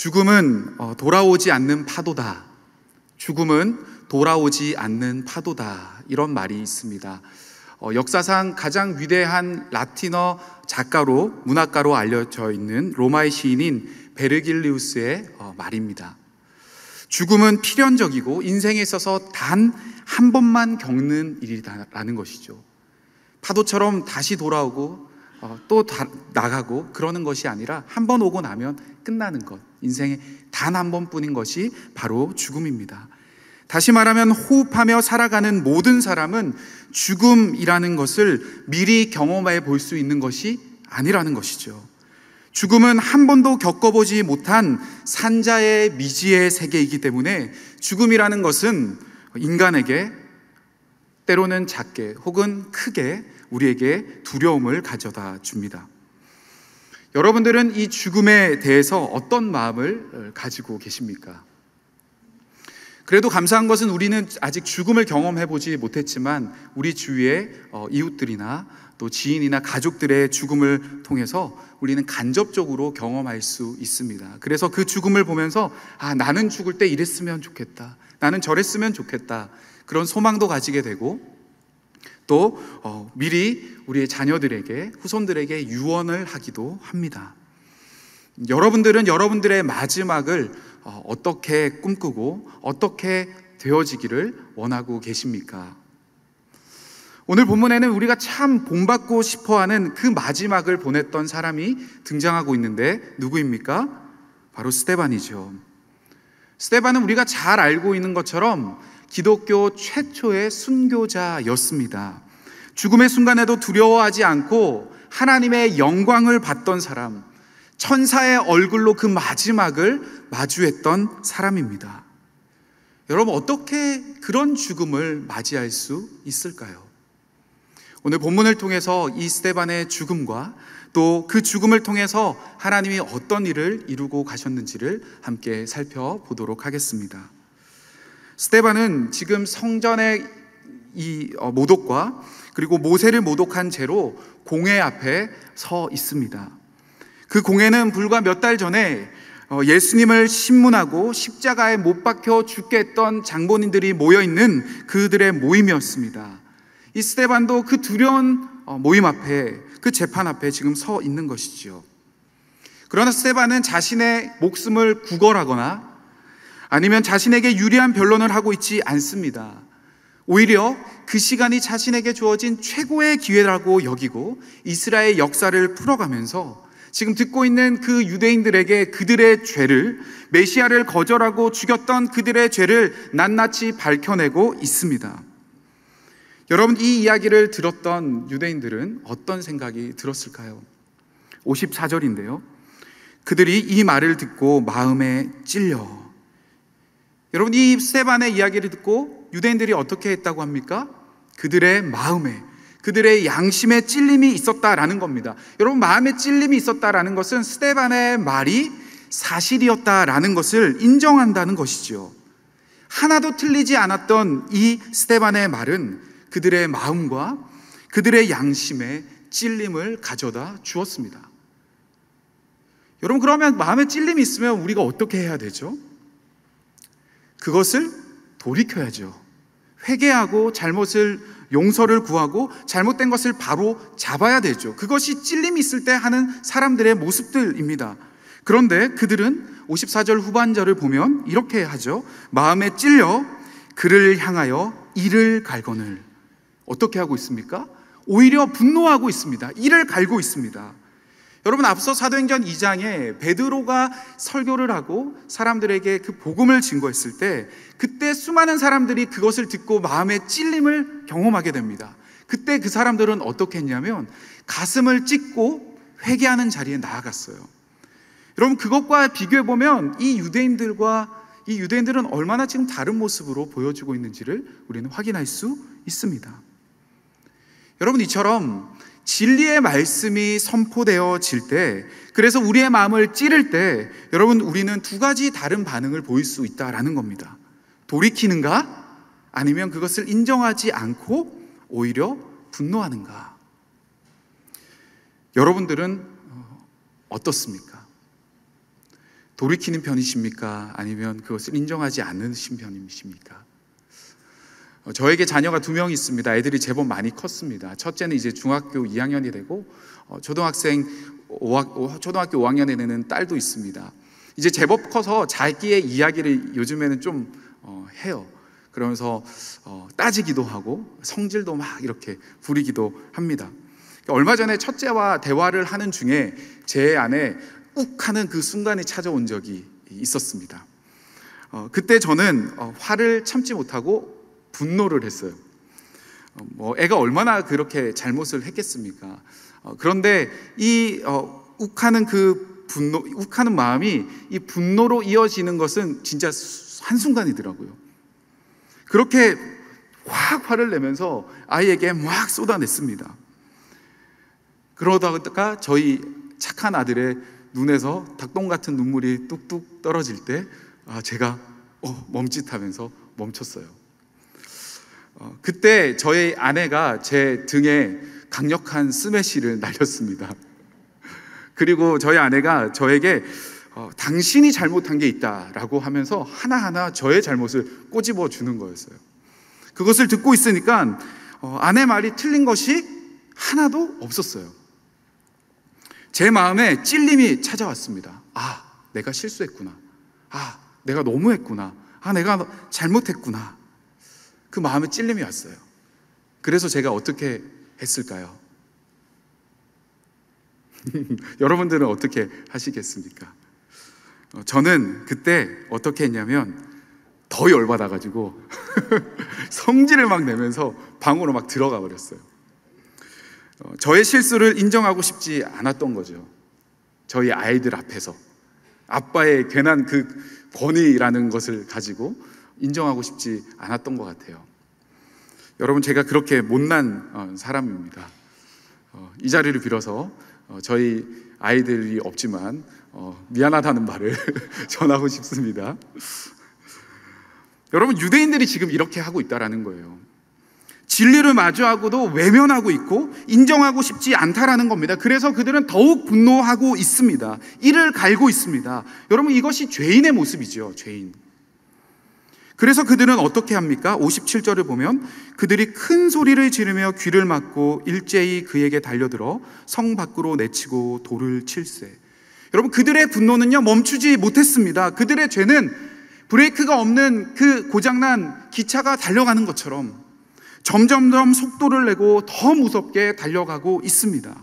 죽음은 어, 돌아오지 않는 파도다. 죽음은 돌아오지 않는 파도다. 이런 말이 있습니다. 어, 역사상 가장 위대한 라틴어 작가로 문학가로 알려져 있는 로마의 시인인 베르길리우스의 어, 말입니다. 죽음은 필연적이고 인생에 있어서 단 한 번만 겪는 일이라는 것이죠. 파도처럼 다시 돌아오고 또 나가고 그러는 것이 아니라 한 번 오고 나면 끝나는 것. 인생에 단 한 번뿐인 것이 바로 죽음입니다. 다시 말하면 호흡하며 살아가는 모든 사람은 죽음이라는 것을 미리 경험해 볼 수 있는 것이 아니라는 것이죠. 죽음은 한 번도 겪어보지 못한 산자의 미지의 세계이기 때문에 죽음이라는 것은 인간에게 때로는 작게 혹은 크게 우리에게 두려움을 가져다 줍니다. 여러분들은 이 죽음에 대해서 어떤 마음을 어, 가지고 계십니까? 그래도 감사한 것은 우리는 아직 죽음을 경험해 보지 못했지만 우리 주위의 어, 이웃들이나 또 지인이나 가족들의 죽음을 통해서 우리는 간접적으로 경험할 수 있습니다. 그래서 그 죽음을 보면서 아, 나는 죽을 때 이랬으면 좋겠다. 나는 저랬으면 좋겠다. 그런 소망도 가지게 되고 또 어, 미리 우리의 자녀들에게 후손들에게 유언을 하기도 합니다. 여러분들은 여러분들의 마지막을 어, 어떻게 꿈꾸고 어떻게 되어지기를 원하고 계십니까? 오늘 본문에는 우리가 참 본받고 싶어 하는 그 마지막을 보냈던 사람이 등장하고 있는데 누구입니까? 바로 스테반이죠. 스테반은 우리가 잘 알고 있는 것처럼 기독교 최초의 순교자였습니다. 죽음의 순간에도 두려워하지 않고 하나님의 영광을 봤던 사람, 천사의 얼굴로 그 마지막을 마주했던 사람입니다. 여러분, 어떻게 그런 죽음을 맞이할 수 있을까요? 오늘 본문을 통해서 이 스테반의 죽음과 또 그 죽음을 통해서 하나님이 어떤 일을 이루고 가셨는지를 함께 살펴보도록 하겠습니다. 스테반은 지금 성전의 이 어, 모독과 그리고 모세를 모독한 죄로 공회 앞에 서 있습니다. 그 공회는 불과 몇 달 전에 어, 예수님을 신문하고 십자가에 못 박혀 죽게 했던 장본인들이 모여 있는 그들의 모임이었습니다. 이 스테반도 그 두려운 어, 모임 앞에 그 재판 앞에 지금 서 있는 것이지요. 그러나 스테반은 자신의 목숨을 구걸하거나 아니면 자신에게 유리한 변론을 하고 있지 않습니다. 오히려 그 시간이 자신에게 주어진 최고의 기회라고 여기고 이스라엘 역사를 풀어가면서 지금 듣고 있는 그 유대인들에게 그들의 죄를 메시아를 거절하고 죽였던 그들의 죄를 낱낱이 밝혀내고 있습니다. 여러분 이 이야기를 들었던 유대인들은 어떤 생각이 들었을까요? 54절인데요. 그들이 이 말을 듣고 마음에 찔려 여러분 이 세반의 이야기를 듣고 유대인들이 어떻게 했다고 합니까? 그들의 마음에 그들의 양심에 찔림이 있었다라는 겁니다. 여러분 마음에 찔림이 있었다라는 것은 스테반의 말이 사실이었다라는 것을 인정한다는 것이지요. 하나도 틀리지 않았던 이 스테반의 말은 그들의 마음과 그들의 양심에 찔림을 가져다 주었습니다. 여러분 그러면 마음에 찔림이 있으면 우리가 어떻게 해야 되죠? 그것을 돌이켜야죠. 회개하고 잘못을 용서를 구하고 잘못된 것을 바로 잡아야 되죠. 그것이 찔림이 있을 때 하는 사람들의 모습들입니다. 그런데 그들은 54절 후반절을 보면 이렇게 하죠. 마음에 찔려 그를 향하여 이를 갈거늘. 어떻게 하고 있습니까? 오히려 분노하고 있습니다. 이를 갈고 있습니다. 여러분 앞서 사도행전 2장에 베드로가 설교를 하고 사람들에게 그 복음을 증거했을 때 그때 수많은 사람들이 그것을 듣고 마음의 찔림을 경험하게 됩니다. 그때 그 사람들은 어떻게 했냐면 가슴을 찢고 회개하는 자리에 나아갔어요. 여러분 그것과 비교해 보면 이 유대인들과 이 유대인들은 얼마나 지금 다른 모습으로 보여지고 있는지를 우리는 확인할 수 있습니다. 여러분 이처럼 진리의 말씀이 선포되어질 때, 그래서 우리의 마음을 찌를 때, 여러분, 우리는 두 가지 다른 반응을 보일 수 있다라는 겁니다. 돌이키는가? 아니면 그것을 인정하지 않고 오히려 분노하는가? 여러분들은 어, 어떻습니까? 돌이키는 편이십니까? 아니면 그것을 인정하지 않으신 편이십니까? 어, 저에게 자녀가 두 명 있습니다. 애들이 제법 많이 컸습니다. 첫째는 이제 중학교 2학년이 되고 어, 초등학생 5학, 초등학교 5학년에 되는 딸도 있습니다. 이제 제법 커서 자기의 이야기를 요즘에는 좀 어, 해요. 그러면서 따지기도 하고 성질도 막 이렇게 부리기도 합니다. 그러니까 얼마 전에 첫째와 대화를 하는 중에 제 안에 욱 하는 그 순간이 찾아온 적이 있었습니다. 그때 저는 화를 참지 못하고 분노를 했어요. 어, 뭐 애가 얼마나 그렇게 잘못을 했겠습니까? 어, 그런데 이 어, 욱하는 그 분노, 욱하는 마음이 이 분노로 이어지는 것은 진짜 한순간이더라고요. 그렇게 확 화를 내면서 아이에게 막 쏟아냈습니다. 그러다가 저희 착한 아들의 눈에서 닭똥 같은 눈물이 뚝뚝 떨어질 때 아, 제가 멈칫하면서 멈췄어요. 어, 그때 저의 아내가 제 등에 강력한 스매시를 날렸습니다. 그리고 저희 아내가 저에게 어, 당신이 잘못한 게 있다라고 하면서 하나하나 저의 잘못을 꼬집어 주는 거였어요. 그것을 듣고 있으니까 어, 아내 말이 틀린 것이 하나도 없었어요. 제 마음에 찔림이 찾아왔습니다. 아, 내가 실수했구나. 아, 내가 너무했구나. 아, 내가 잘못했구나. 그 마음에 찔림이 왔어요. 그래서 제가 어떻게 했을까요? 여러분들은 어떻게 하시겠습니까? 어, 저는 그때 어떻게 했냐면 더 열받아가지고 성질을 막 내면서 방으로 막 들어가 버렸어요. 어, 저의 실수를 인정하고 싶지 않았던 거죠. 저희 아이들 앞에서 아빠의 괜한 그 권위라는 것을 가지고 인정하고 싶지 않았던 것 같아요. 여러분, 제가 그렇게 못난 어, 사람입니다. 어, 이 자리를 빌어서 어, 저희 아이들이 없지만 미안하다는 말을 전하고 싶습니다. 여러분, 유대인들이 지금 이렇게 하고 있다라는 거예요. 진리를 마주하고도 외면하고 있고 인정하고 싶지 않다라는 겁니다. 그래서 그들은 더욱 분노하고 있습니다. 이를 갈고 있습니다. 여러분, 이것이 죄인의 모습이죠, 죄인. 그래서 그들은 어떻게 합니까? 57절을 보면 그들이 큰 소리를 지르며 귀를 막고 일제히 그에게 달려들어 성 밖으로 내치고 돌을 칠세. 여러분 그들의 분노는요 멈추지 못했습니다. 그들의 죄는 브레이크가 없는 그 고장난 기차가 달려가는 것처럼 점점점 속도를 내고 더 무섭게 달려가고 있습니다.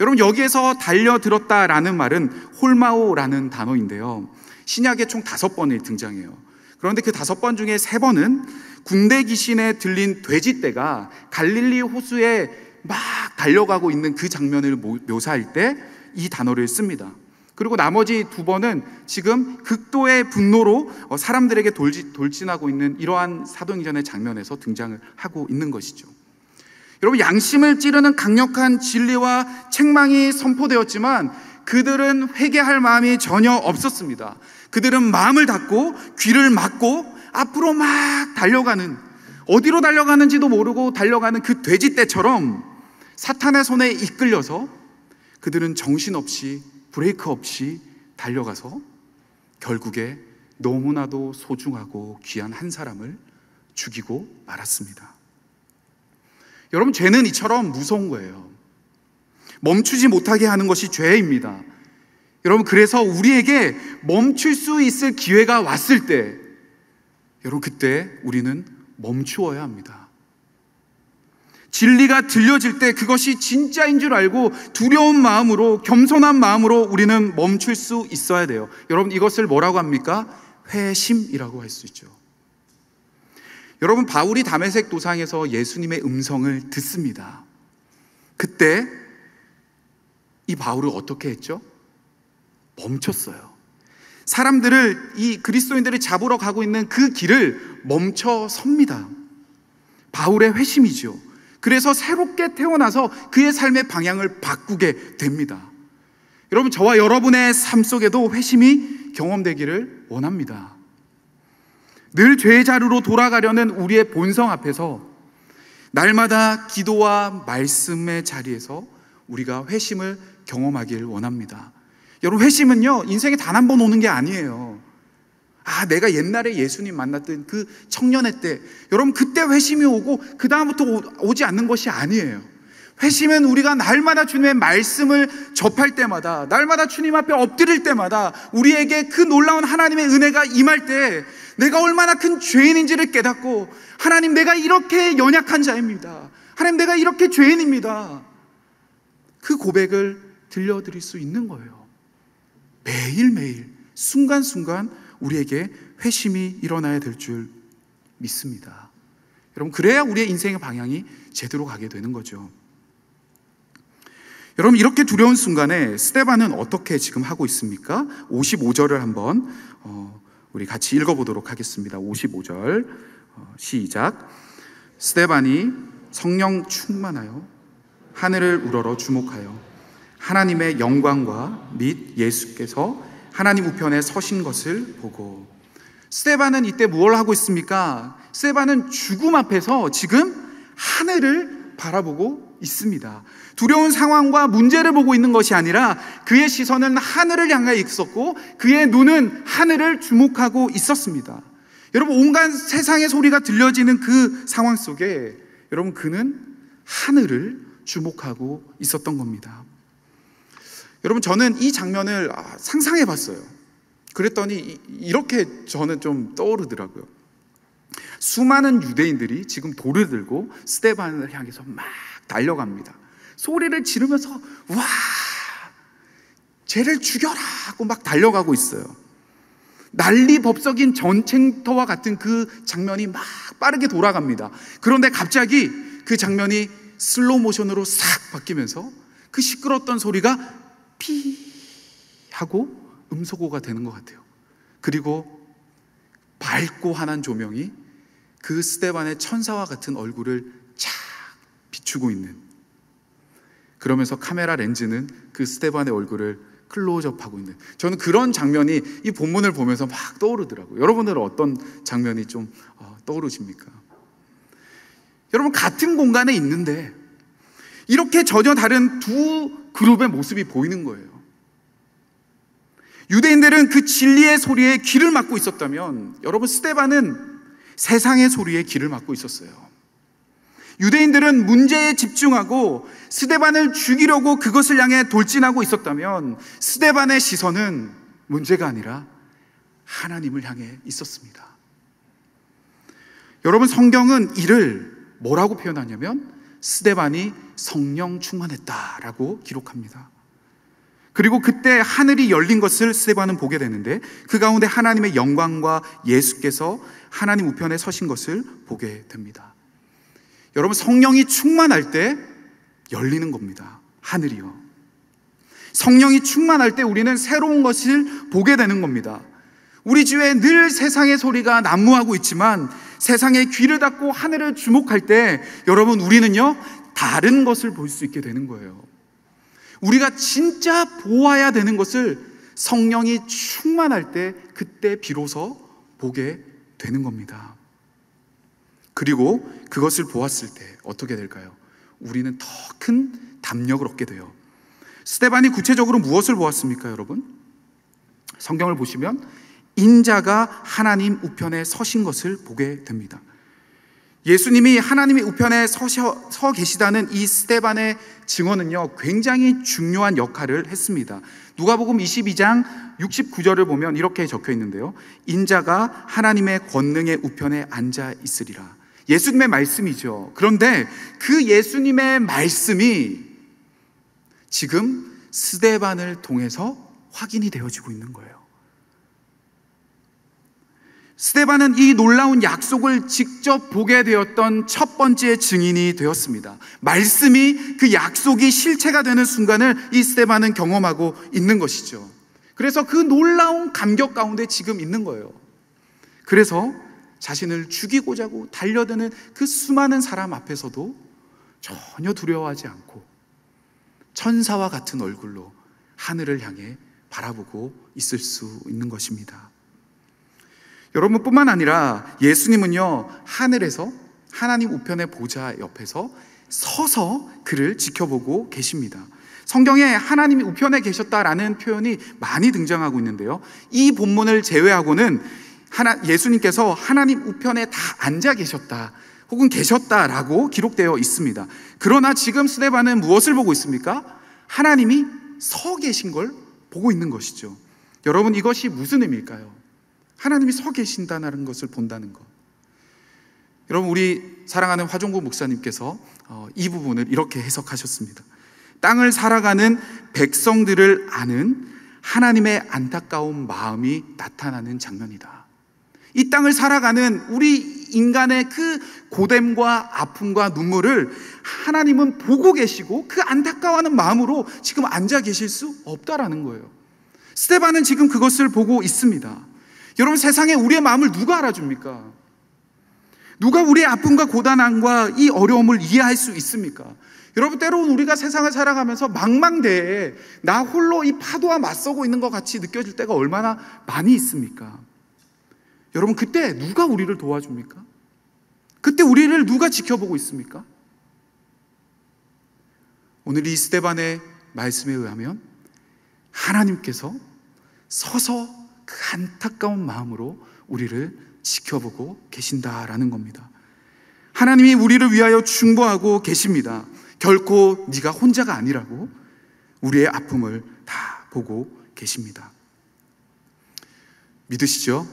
여러분 여기에서 달려들었다라는 말은 홀마오라는 단어인데요. 신약에 총 다섯 번이 등장해요. 그런데 그 다섯 번 중에 세 번은 군대 귀신에 들린 돼지떼가 갈릴리 호수에 막 달려가고 있는 그 장면을 묘사할 때 이 단어를 씁니다. 그리고 나머지 두 번은 지금 극도의 분노로 어, 사람들에게 돌지, 돌진하고 있는 이러한 사도행전의 장면에서 등장을 하고 있는 것이죠. 여러분, 양심을 찌르는 강력한 진리와 책망이 선포되었지만 그들은 회개할 마음이 전혀 없었습니다. 그들은 마음을 닫고 귀를 막고 앞으로 막 달려가는 어디로 달려가는지도 모르고 달려가는 그 돼지 떼처럼 사탄의 손에 이끌려서 그들은 정신없이 브레이크 없이 달려가서 결국에 너무나도 소중하고 귀한 한 사람을 죽이고 말았습니다. 여러분, 죄는 이처럼 무서운 거예요. 멈추지 못하게 하는 것이 죄입니다. 여러분, 그래서 우리에게 멈출 수 있을 기회가 왔을 때, 여러분, 그때 우리는 멈추어야 합니다. 진리가 들려질 때 그것이 진짜인 줄 알고 두려운 마음으로, 겸손한 마음으로 우리는 멈출 수 있어야 돼요. 여러분, 이것을 뭐라고 합니까? 회심이라고 할 수 있죠. 여러분, 바울이 담에색 도상에서 예수님의 음성을 듣습니다. 그때 이 바울을 어떻게 했죠? 멈췄어요. 사람들을 이 그리스도인들을 잡으러 가고 있는 그 길을 멈춰 섭니다. 바울의 회심이죠. 그래서 새롭게 태어나서 그의 삶의 방향을 바꾸게 됩니다. 여러분, 저와 여러분의 삶 속에도 회심이 경험되기를 원합니다. 늘 죄의 자루로 돌아가려는 우리의 본성 앞에서 날마다 기도와 말씀의 자리에서 우리가 회심을 경험하길 원합니다. 여러분, 회심은요, 인생에 단 한 번 오는 게 아니에요. 아, 내가 옛날에 예수님 만났던 그 청년의 때, 여러분, 그때 회심이 오고, 그다음부터 오지 않는 것이 아니에요. 회심은 우리가 날마다 주님의 말씀을 접할 때마다, 날마다 주님 앞에 엎드릴 때마다, 우리에게 그 놀라운 하나님의 은혜가 임할 때, 내가 얼마나 큰 죄인인지를 깨닫고, 하나님, 내가 이렇게 연약한 자입니다. 하나님, 내가 이렇게 죄인입니다. 그 고백을 들려드릴 수 있는 거예요. 매일매일 순간순간 우리에게 회심이 일어나야 될 줄 믿습니다. 여러분, 그래야 우리의 인생의 방향이 제대로 가게 되는 거죠. 여러분, 이렇게 두려운 순간에 스테반은 어떻게 지금 하고 있습니까? 55절을 한번 어, 우리 같이 읽어보도록 하겠습니다. 55절 어, 시작. 스테반이 성령 충만하여 하늘을 우러러 주목하여 하나님의 영광과 및 예수께서 하나님 우편에 서신 것을 보고 스테반은 이때 무엇을 하고 있습니까? 스테반은 죽음 앞에서 지금 하늘을 바라보고 있습니다. 두려운 상황과 문제를 보고 있는 것이 아니라 그의 시선은 하늘을 향해 있었고 그의 눈은 하늘을 주목하고 있었습니다. 여러분 온갖 세상의 소리가 들려지는 그 상황 속에 여러분 그는 하늘을 주목하고 있었던 겁니다. 여러분 저는 이 장면을 아, 상상해 봤어요. 그랬더니 이렇게 저는 좀 떠오르더라고요. 수많은 유대인들이 지금 돌을 들고 스테반을 향해서 막 달려갑니다. 소리를 지르면서 와 죄를 죽여라 하고 막 달려가고 있어요. 난리 법석인 전쟁터와 같은 그 장면이 막 빠르게 돌아갑니다. 그런데 갑자기 그 장면이 슬로 우 모션으로 싹 바뀌면서 그 시끄러웠던 소리가 피 하고 음소거가 되는 것 같아요. 그리고 밝고 환한 조명이 그 스테반의 천사와 같은 얼굴을 착 비추고 있는 그러면서 카메라 렌즈는 그 스테반의 얼굴을 클로즈업하고 있는 저는 그런 장면이 이 본문을 보면서 막 떠오르더라고요. 여러분들은 어떤 장면이 좀 어, 떠오르십니까? 여러분 같은 공간에 있는데 이렇게 전혀 다른 두 그룹의 모습이 보이는 거예요. 유대인들은 그 진리의 소리에 귀를 막고 있었다면 여러분 스테반은 세상의 소리에 귀를 막고 있었어요. 유대인들은 문제에 집중하고 스테반을 죽이려고 그것을 향해 돌진하고 있었다면 스테반의 시선은 문제가 아니라 하나님을 향해 있었습니다. 여러분 성경은 이를 뭐라고 표현하냐면 스데반이 성령 충만했다라고 기록합니다. 그리고 그때 하늘이 열린 것을 스테반은 보게 되는데 그 가운데 하나님의 영광과 예수께서 하나님 우편에 서신 것을 보게 됩니다. 여러분 성령이 충만할 때 열리는 겁니다. 하늘이요. 성령이 충만할 때 우리는 새로운 것을 보게 되는 겁니다. 우리 주위에 늘 세상의 소리가 난무하고 있지만 세상의 귀를 닫고 하늘을 주목할 때 여러분 우리는요 다른 것을 볼 수 있게 되는 거예요. 우리가 진짜 보아야 되는 것을 성령이 충만할 때 그때 비로소 보게 되는 겁니다. 그리고 그것을 보았을 때 어떻게 될까요? 우리는 더 큰 담력을 얻게 돼요. 스테반이 구체적으로 무엇을 보았습니까, 여러분? 성경을 보시면 인자가 하나님 우편에 서신 것을 보게 됩니다. 예수님이 하나님의 우편에 서셔, 서 계시다는 이 스테반의 증언은요, 굉장히 중요한 역할을 했습니다. 누가복음 22장 69절을 보면 이렇게 적혀 있는데요. 인자가 하나님의 권능의 우편에 앉아 있으리라. 예수님의 말씀이죠. 그런데 그 예수님의 말씀이 지금 스데반을 통해서 확인이 되어지고 있는 거예요. 스테반은 이 놀라운 약속을 직접 보게 되었던 첫 번째 증인이 되었습니다. 말씀이 그 약속이 실체가 되는 순간을 이 스테반은 경험하고 있는 것이죠. 그래서 그 놀라운 감격 가운데 지금 있는 거예요. 그래서 자신을 죽이고자 고 달려드는 그 수많은 사람 앞에서도 전혀 두려워하지 않고 천사와 같은 얼굴로 하늘을 향해 바라보고 있을 수 있는 것입니다. 여러분뿐만 아니라 예수님은요, 하늘에서 하나님 우편의 보좌 옆에서 서서 그를 지켜보고 계십니다. 성경에 하나님이 우편에 계셨다라는 표현이 많이 등장하고 있는데요. 이 본문을 제외하고는 하나, 예수님께서 하나님 우편에 다 앉아 계셨다. 혹은 계셨다라고 기록되어 있습니다. 그러나 지금 스데반은 무엇을 보고 있습니까? 하나님이 서 계신 걸 보고 있는 것이죠. 여러분 이것이 무슨 의미일까요? 하나님이 서 계신다는 것을 본다는 것. 여러분, 우리 사랑하는 화종구 목사님께서 어, 이 부분을 이렇게 해석하셨습니다. 땅을 살아가는 백성들을 아는 하나님의 안타까운 마음이 나타나는 장면이다. 이 땅을 살아가는 우리 인간의 그 고됨과 아픔과 눈물을 하나님은 보고 계시고 그 안타까워하는 마음으로 지금 앉아 계실 수 없다라는 거예요. 스테반은 지금 그것을 보고 있습니다. 여러분 세상에 우리의 마음을 누가 알아줍니까? 누가 우리의 아픔과 고단함과 이 어려움을 이해할 수 있습니까? 여러분 때로는 우리가 세상을 살아가면서 망망대해 나 홀로 이 파도와 맞서고 있는 것 같이 느껴질 때가 얼마나 많이 있습니까? 여러분 그때 누가 우리를 도와줍니까? 그때 우리를 누가 지켜보고 있습니까? 오늘 이 스테반의 말씀에 의하면 하나님께서 서서 그 안타까운 마음으로 우리를 지켜보고 계신다라는 겁니다. 하나님이 우리를 위하여 중보하고 계십니다. 결코 네가 혼자가 아니라고 우리의 아픔을 다 보고 계십니다. 믿으시죠?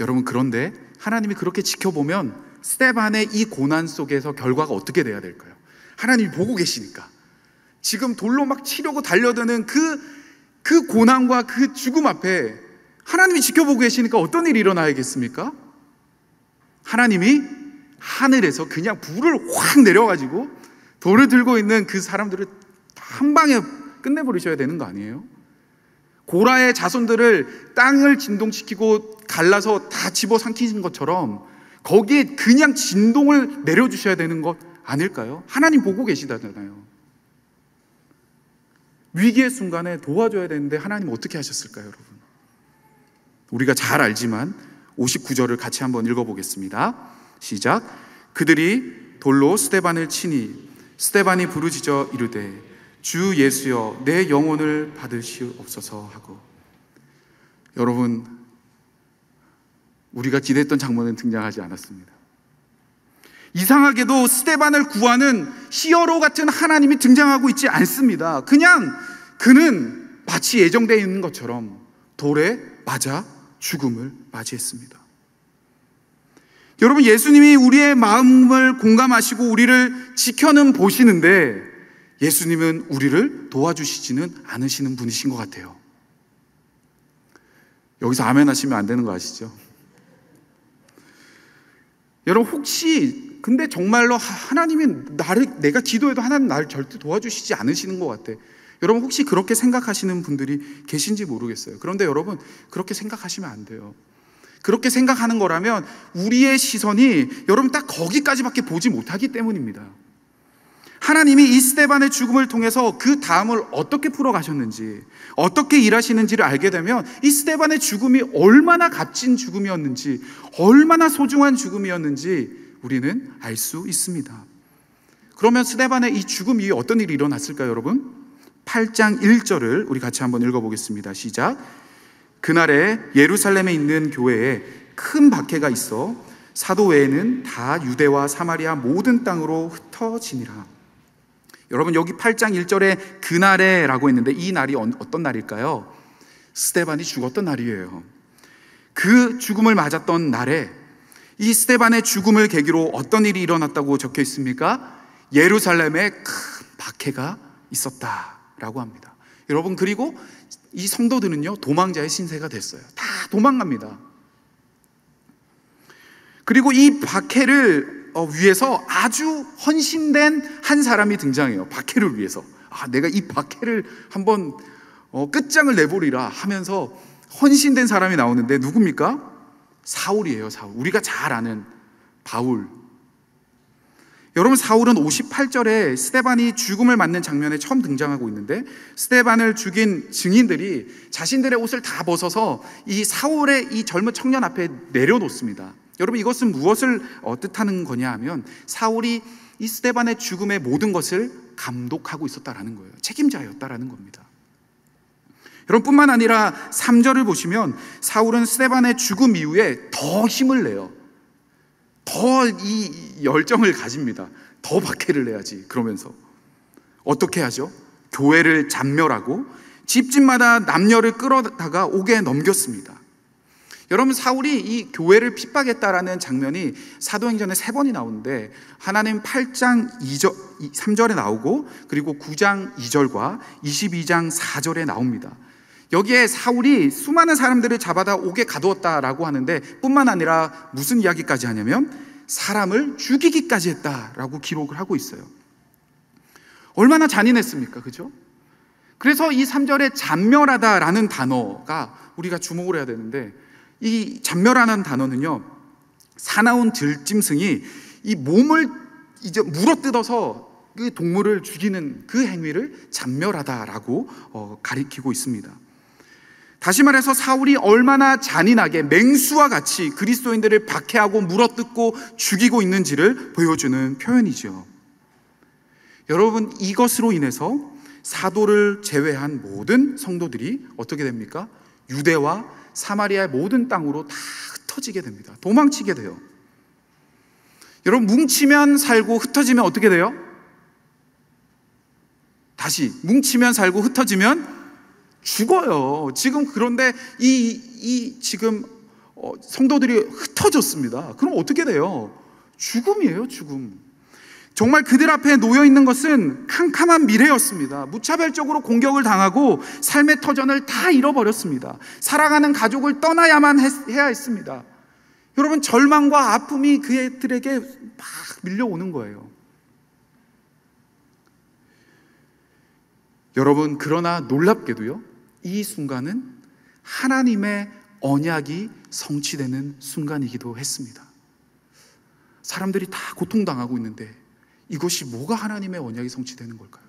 여러분 그런데 하나님이 그렇게 지켜보면 스테반의 이 고난 속에서 결과가 어떻게 돼야 될까요? 하나님이 보고 계시니까 지금 돌로 막 치려고 달려드는 그그 고난과 그 죽음 앞에 하나님이 지켜보고 계시니까 어떤 일이 일어나야겠습니까? 하나님이 하늘에서 그냥 불을 확 내려가지고 돌을 들고 있는 그 사람들을 한 방에 끝내버리셔야 되는 거 아니에요? 고라의 자손들을 땅을 진동시키고 갈라서 다 집어 삼키신 것처럼 거기에 그냥 진동을 내려주셔야 되는 것 아닐까요? 하나님 보고 계시다잖아요. 위기의 순간에 도와줘야 되는데 하나님 어떻게 하셨을까요, 여러분? 우리가 잘 알지만 59절을 같이 한번 읽어보겠습니다. 시작. 그들이 돌로 스테반을 치니 스테반이 부르짖어 이르되 주 예수여 내 영혼을 받으시옵소서 하고 여러분 우리가 기대했던 장면은 등장하지 않았습니다. 이상하게도 스테반을 구하는 히어로 같은 하나님이 등장하고 있지 않습니다. 그냥 그는 마치 예정되어 있는 것처럼 돌에 맞아 죽음을 맞이했습니다. 여러분, 예수님이 우리의 마음을 공감하시고 우리를 지켜는 보시는데 예수님은 우리를 도와주시지는 않으시는 분이신 것 같아요. 여기서 아멘 하시면 안 되는 거 아시죠? 여러분, 혹시 근데 정말로 하나님이 나를 내가 기도해도 하나님 나를 절대 도와주시지 않으시는 것 같아. 여러분 혹시 그렇게 생각하시는 분들이 계신지 모르겠어요. 그런데 여러분 그렇게 생각하시면 안 돼요. 그렇게 생각하는 거라면 우리의 시선이 여러분 딱 거기까지밖에 보지 못하기 때문입니다. 하나님이 이스테반의 죽음을 통해서 그 다음을 어떻게 풀어가셨는지, 어떻게 일하시는지를 알게 되면 이스테반의 죽음이 얼마나 값진 죽음이었는지, 얼마나 소중한 죽음이었는지 우리는 알 수 있습니다. 그러면 스데반의 이 죽음 이후에 어떤 일이 일어났을까요, 여러분? 8장 1절을 우리 같이 한번 읽어보겠습니다. 시작. 그날에 예루살렘에 있는 교회에 큰 박해가 있어 사도 외에는 다 유대와 사마리아 모든 땅으로 흩어지니라. 여러분 여기 8장 1절에 그날에라고 했는데 이 날이 어떤 날일까요? 스테반이 죽었던 날이에요. 그 죽음을 맞았던 날에 이 스테반의 죽음을 계기로 어떤 일이 일어났다고 적혀 있습니까? 예루살렘에 큰 박해가 있었다라고 합니다. 여러분 그리고 이 성도들은요 도망자의 신세가 됐어요. 다 도망갑니다. 그리고 이 박해를 어, 위해서 아주 헌신된 한 사람이 등장해요. 박해를 위해서. 아, 내가 이 박해를 한번 어, 끝장을 내보리라 하면서 헌신된 사람이 나오는데 누굽니까? 사울이에요, 사울. 우리가 잘 아는 바울. 여러분, 사울은 58절에 스테반이 죽음을 맞는 장면에 처음 등장하고 있는데, 스테반을 죽인 증인들이 자신들의 옷을 다 벗어서 이 사울의 이 젊은 청년 앞에 내려놓습니다. 여러분, 이것은 무엇을 어, 뜻하는 거냐 하면, 사울이 이 스테반의 죽음의 모든 것을 감독하고 있었다라는 거예요. 책임자였다라는 겁니다. 여러분 뿐만 아니라 3절을 보시면 사울은 스테반의 죽음 이후에 더 힘을 내요. 더 이 열정을 가집니다. 더 박해를 내야지. 그러면서 어떻게 하죠? 교회를 잔멸하고 집집마다 남녀를 끌어다가 옥에 넘겼습니다. 여러분 사울이 이 교회를 핍박했다라는 장면이 사도행전에 세 번이 나오는데 하나님 8장 2절 3절에 나오고 그리고 9장 2절과 22장 4절에 나옵니다. 여기에 사울이 수많은 사람들을 잡아다 옥에 가두었다라고 하는데 뿐만 아니라 무슨 이야기까지 하냐면 사람을 죽이기까지 했다라고 기록을 하고 있어요. 얼마나 잔인했습니까? 그죠? 그래서 이 3절에 잔멸하다라는 단어가 우리가 주목을 해야 되는데 이 잔멸하는 단어는요. 사나운 들짐승이 이 몸을 이제 물어뜯어서 그 동물을 죽이는 그 행위를 잔멸하다라고 어, 가리키고 있습니다. 다시 말해서 사울이 얼마나 잔인하게 맹수와 같이 그리스도인들을 박해하고 물어뜯고 죽이고 있는지를 보여주는 표현이죠. 여러분, 이것으로 인해서 사도를 제외한 모든 성도들이 어떻게 됩니까? 유대와 사마리아의 모든 땅으로 다 흩어지게 됩니다. 도망치게 돼요. 여러분, 뭉치면 살고 흩어지면 어떻게 돼요? 다시, 뭉치면 살고 흩어지면 죽어요. 지금 그런데 이, 이 지금 어, 성도들이 흩어졌습니다. 그럼 어떻게 돼요? 죽음이에요, 죽음. 정말 그들 앞에 놓여 있는 것은 캄캄한 미래였습니다. 무차별적으로 공격을 당하고 삶의 터전을 다 잃어버렸습니다. 사랑하는 가족을 떠나야만 했, 해야 했습니다. 여러분, 절망과 아픔이 그들에게 애막 밀려오는 거예요. 여러분, 그러나 놀랍게도요, 이 순간은 하나님의 언약이 성취되는 순간이기도 했습니다. 사람들이 다 고통당하고 있는데 이것이 뭐가 하나님의 언약이 성취되는 걸까요?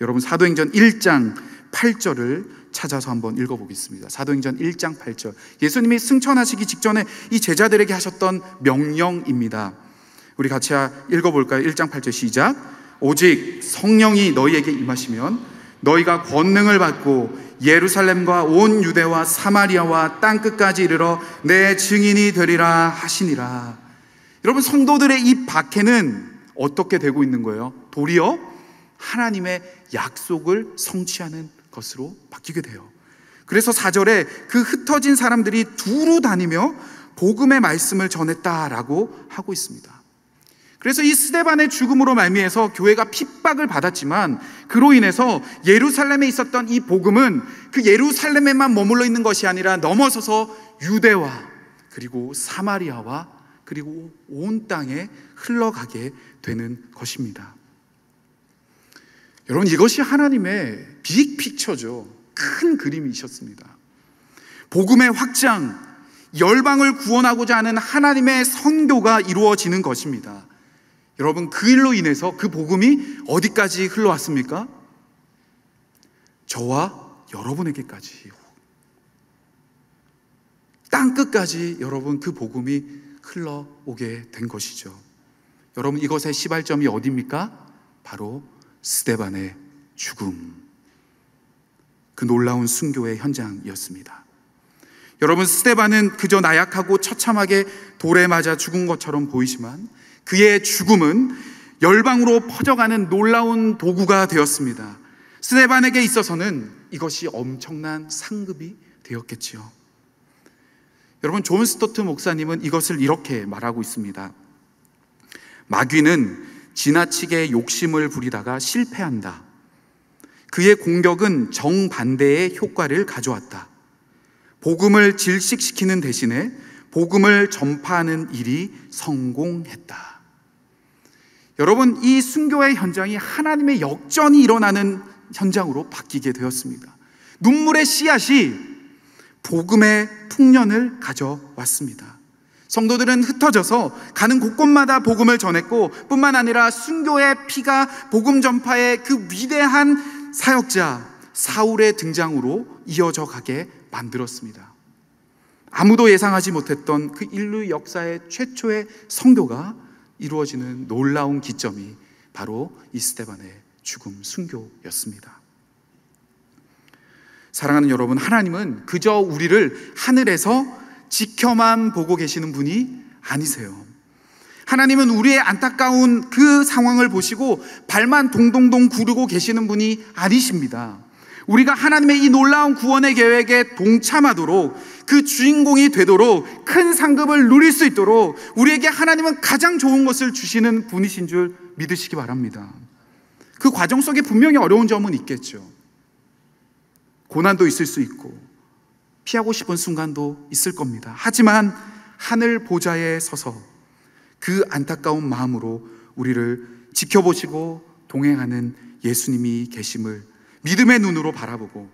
여러분 사도행전 1장 8절을 찾아서 한번 읽어보겠습니다. 사도행전 1장 8절. 예수님이 승천하시기 직전에 이 제자들에게 하셨던 명령입니다. 우리 같이 읽어볼까요? 1장 8절 시작. 오직 성령이 너희에게 임하시면 너희가 권능을 받고 예루살렘과 온 유대와 사마리아와 땅 끝까지 이르러 내 증인이 되리라 하시니라. 여러분 성도들의 이 박해는 어떻게 되고 있는 거예요? 도리어 하나님의 약속을 성취하는 것으로 바뀌게 돼요. 그래서 4절에 그 흩어진 사람들이 두루 다니며 복음의 말씀을 전했다라고 하고 있습니다. 그래서 이 스데반의 죽음으로 말미에서 교회가 핍박을 받았지만 그로 인해서 예루살렘에 있었던 이 복음은 그 예루살렘에만 머물러 있는 것이 아니라 넘어서서 유대와 그리고 사마리아와 그리고 온 땅에 흘러가게 되는 것입니다. 여러분 이것이 하나님의 빅 픽처죠. 큰 그림이셨습니다. 복음의 확장, 열방을 구원하고자 하는 하나님의 선교가 이루어지는 것입니다. 여러분, 그 일로 인해서 그 복음이 어디까지 흘러왔습니까? 저와 여러분에게까지. 땅 끝까지 여러분 그 복음이 흘러오게 된 것이죠. 여러분, 이것의 시발점이 어디입니까? 바로 스테반의 죽음. 그 놀라운 순교의 현장이었습니다. 여러분, 스테반은 그저 나약하고 처참하게 돌에 맞아 죽은 것처럼 보이지만 그의 죽음은 열방으로 퍼져가는 놀라운 도구가 되었습니다. 스네반에게 있어서는 이것이 엄청난 상급이 되었겠지요. 여러분 존 스토트 목사님은 이것을 이렇게 말하고 있습니다. 마귀는 지나치게 욕심을 부리다가 실패한다. 그의 공격은 정반대의 효과를 가져왔다. 복음을 질식시키는 대신에 복음을 전파하는 일이 성공했다. 여러분, 이 순교의 현장이 하나님의 역전이 일어나는 현장으로 바뀌게 되었습니다. 눈물의 씨앗이 복음의 풍년을 가져왔습니다. 성도들은 흩어져서 가는 곳곳마다 복음을 전했고 뿐만 아니라 순교의 피가 복음 전파의 그 위대한 사역자 사울의 등장으로 이어져 가게 만들었습니다. 아무도 예상하지 못했던 그 인류 역사의 최초의 성교가 이루어지는 놀라운 기점이 바로 이 스테반의 죽음 순교였습니다. 사랑하는 여러분, 하나님은 그저 우리를 하늘에서 지켜만 보고 계시는 분이 아니세요. 하나님은 우리의 안타까운 그 상황을 보시고 발만 동동동 구르고 계시는 분이 아니십니다. 우리가 하나님의 이 놀라운 구원의 계획에 동참하도록 그 주인공이 되도록 큰 상급을 누릴 수 있도록 우리에게 하나님은 가장 좋은 것을 주시는 분이신 줄 믿으시기 바랍니다. 그 과정 속에 분명히 어려운 점은 있겠죠. 고난도 있을 수 있고 피하고 싶은 순간도 있을 겁니다. 하지만 하늘 보좌에 서서 그 안타까운 마음으로 우리를 지켜보시고 동행하는 예수님이 계심을 믿음의 눈으로 바라보고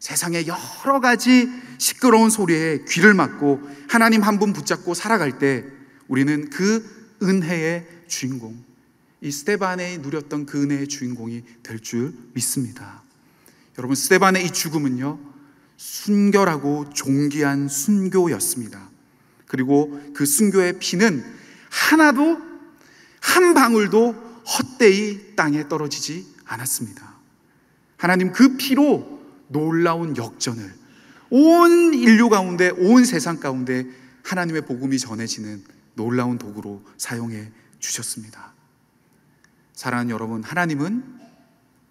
세상의 여러 가지 시끄러운 소리에 귀를 막고 하나님 한 분 붙잡고 살아갈 때 우리는 그 은혜의 주인공, 이 스테반이 누렸던 그 은혜의 주인공이 될 줄 믿습니다. 여러분, 스테반의 이 죽음은요, 순결하고 종기한 순교였습니다. 그리고 그 순교의 피는 하나도, 한 방울도 헛되이 땅에 떨어지지 않았습니다. 하나님 그 피로 놀라운 역전을 온 인류 가운데, 온 세상 가운데 하나님의 복음이 전해지는 놀라운 도구로 사용해 주셨습니다. 사랑하는 여러분, 하나님은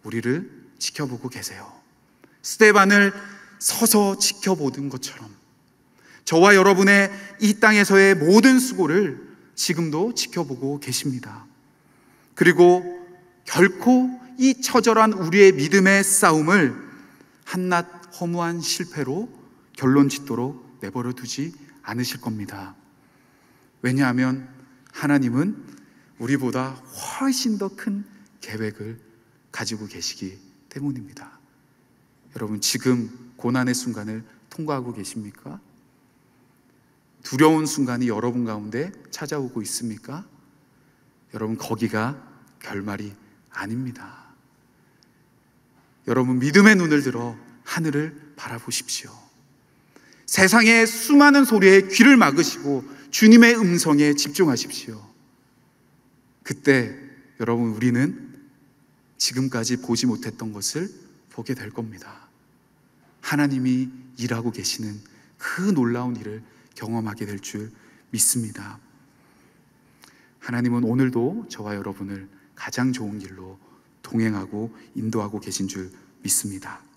우리를 지켜보고 계세요. 스테반을 서서 지켜보던 것처럼 저와 여러분의 이 땅에서의 모든 수고를 지금도 지켜보고 계십니다. 그리고 결코 이 처절한 우리의 믿음의 싸움을 한낱 허무한 실패로 결론 짓도록 내버려 두지 않으실 겁니다. 왜냐하면 하나님은 우리보다 훨씬 더 큰 계획을 가지고 계시기 때문입니다. 여러분, 지금 고난의 순간을 통과하고 계십니까? 두려운 순간이 여러분 가운데 찾아오고 있습니까? 여러분, 거기가 결말이 아닙니다. 여러분 믿음의 눈을 들어 하늘을 바라보십시오. 세상의 수많은 소리에 귀를 막으시고 주님의 음성에 집중하십시오. 그때 여러분 우리는 지금까지 보지 못했던 것을 보게 될 겁니다. 하나님이 일하고 계시는 그 놀라운 일을 경험하게 될 줄 믿습니다. 하나님은 오늘도 저와 여러분을 가장 좋은 길로 동행하고 인도하고 계신 줄 믿습니다.